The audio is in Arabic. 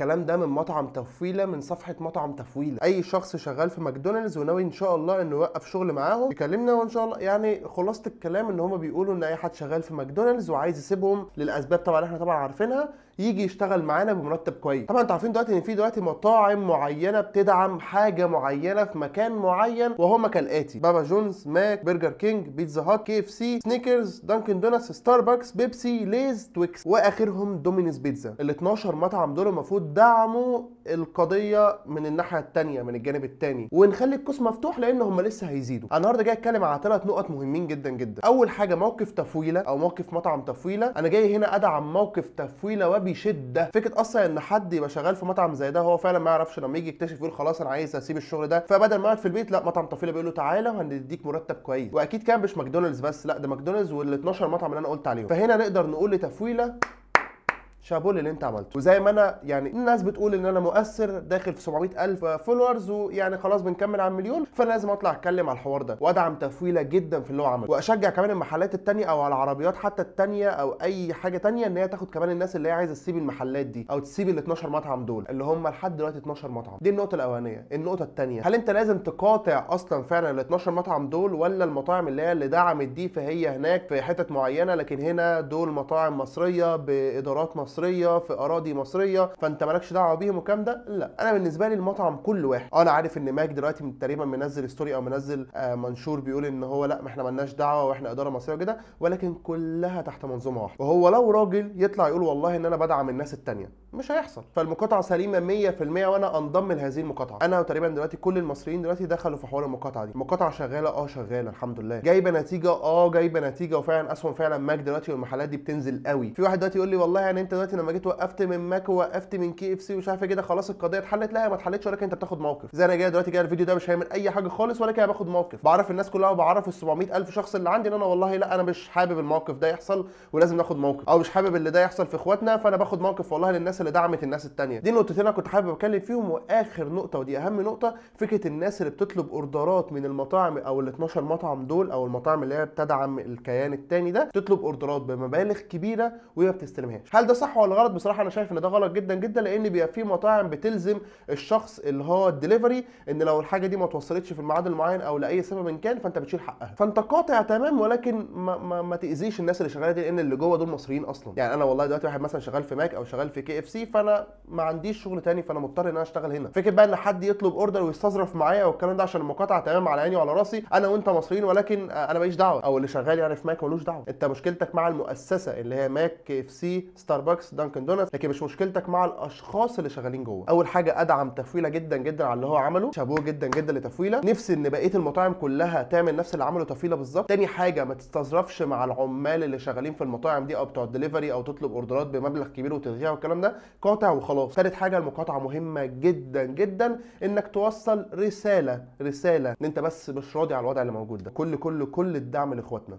الكلام ده من مطعم تفويله من صفحه مطعم تفويله اي شخص شغال في ماكدونالدز وناوي ان شاء الله انه يوقف شغل معاهم يكلمنا وان شاء الله يعني خلاصه الكلام ان هم بيقولوا ان اي حد شغال في ماكدونالدز وعايز يسيبهم للاسباب طبعا احنا طبعا عارفينها يجي يشتغل معانا بمرتب كويس طبعا انتوا عارفين دلوقتي ان في دلوقتي مطاعم معينه بتدعم حاجه معينه في مكان معين وهما كالاتي بابا جونز ماك برجر كينج بيتزا هات كي اف سي سنيكرز دانكن دونتس ستاربكس بيبسي ليز تويكس واخرهم دومينيز بيتزا ال 12 مطعم دول المفروض دعموا القضيه من الناحيه التانية من الجانب التاني ونخلي القوس مفتوح لان هم لسه هيزيدوا انا النهارده جاي اتكلم على ثلاث نقط مهمين جدا جدا اول حاجه موقف تفويله او موقف مطعم تفويله انا جاي هنا ادعم موقف تفويله وبشده فكره اصلا ان حد يبقى شغال في مطعم زي ده هو فعلا ما يعرفش لما يجي يكتشف يقول خلاص انا عايز اسيب الشغل ده فبدل ما اقعد في البيت لا مطعم تفويله بيقول له تعالى وهنديك مرتب كويس واكيد كان مش ماكدونالدز بس لا ده ماكدونالدز وال 12 مطعم اللي انا قلت عليهم فهنا نقدر نقول لتفويله شابول اللي انت عملته وزي ما انا يعني الناس بتقول ان انا مؤثر داخل في 700000 فولورز ويعني خلاص بنكمل على المليون فانا لازم اطلع اتكلم على الحوار ده وادعم تفويله جدا في اللي هو عمله واشجع كمان المحلات التانية او العربيات حتى التانية او اي حاجه تانية ان هي تاخد كمان الناس اللي هي عايزه تسيب المحلات دي او تسيب ال 12 مطعم دول اللي هم لحد دلوقتي 12 مطعم دي النقطه الاولانيه النقطه التانية هل انت لازم تقاطع اصلا فعلا ال 12 مطعم دول ولا المطاعم اللي هي اللي دعمت دي فهي هناك في حتت معينه لكن هنا دول مطاعم مصريه بادارات مصرية مصريه في اراضي مصريه فانت مالكش دعوه بيهم والكلام ده لا انا بالنسبه لي المطعم كله واحد انا عارف ان ماك دلوقتي من تقريبا منزل ستوري او منزل آه منشور بيقول ان هو لا ما احنا مالناش دعوه واحنا اداره مصريه وكده ولكن كلها تحت منظومه واحده وهو لو راجل يطلع يقول والله ان انا بدعم الناس التانيه مش هيحصل فالمقاطعه سليمه 100% وانا انضم لهذه المقاطعه انا تقريبا دلوقتي كل المصريين دلوقتي دخلوا في حوار المقاطعه دي المقاطعه شغاله اه شغاله الحمد لله جايبه نتيجه اه جايبه نتيجه وفعلا اسهم فعلا ماك دلوقتي والمحلات دي بتنزل قوي في واحد دلوقتي يقول لي والله يعني انت دلوقتي لما جيت وقفت من ماك ووقفت من كي اف سي ومش عارف إيه كده خلاص القضيه اتحلت لا هي ما اتحلتش ولكن انت بتاخد موقف زي انا جاي دلوقتي جاي الفيديو ده مش هيعمل اي حاجه خالص ولكن انا باخد موقف بعرف الناس كلها وبعرف ال 700000 شخص اللي عندي ان انا والله لا انا مش حابب الموقف ده يحصل ولازم ناخد موقف او مش حابب اللي ده يحصل في اخواتنا فانا باخد موقف والله للناس اللي دعمت الناس الثانيه دي النقطتين انا كنت حابب اتكلم فيهم واخر نقطه ودي اهم نقطه فكره الناس اللي بتطلب اوردرات من المطاعم او ال 12 مطعم دول او المطاعم اللي هي بتدعم الكيان الثاني ده تطلب اوردرات بمبالغ كبيره وهي ما بتستلمهاش هل ده صح ولا غلط بصراحه انا شايف ان ده غلط جدا جدا لان بيبقى في مطاعم بتلزم الشخص اللي هو الدليفري ان لو الحاجه دي ما توصلتش في الميعاد المعين او لاي سبب إن كان فانت بتشيل حقها فانت قاطع تمام ولكن ما, ما, ما تاذيش الناس اللي شغاله دي لان اللي جوه دول مصريين اصلا يعني انا والله دلوقتي واحد مثلا شغال في ماك او شغال في كي اف سي فانا ما عنديش شغل تاني فانا مضطر ان انا اشتغل هنا فكره بقى ان حد يطلب اوردر ويستظرف معايا والكلام ده عشان المقاطعه تمام على عيني وعلى راسي انا وانت مصريين ولكن انا ماليش دعوه او اللي شغال يعني في ماك ملوش دعوه انت مشكلتك مع المؤسسه اللي هي ماك كي اف سي ستاربكس ستاربكس دانكن دونتس لكن مش مشكلتك مع الاشخاص اللي شغالين جوه اول حاجه ادعم تفويله جدا جدا على اللي هو عمله شابوه جدا جدا لتفويله نفسي ان بقيه المطاعم كلها تعمل نفس اللي عمله تفويله بالظبط تاني حاجه ما تستظرفش مع العمال اللي شغالين في المطاعم دي او بتوع الدليفري او تطلب اوردرات بمبلغ كبير وتلغيها والكلام ده قاطع وخلاص ثالث حاجه المقاطعه مهمه جدا جدا انك توصل رساله رساله ان انت بس مش راضي على الوضع اللي موجود ده كل كل كل الدعم لاخواتنا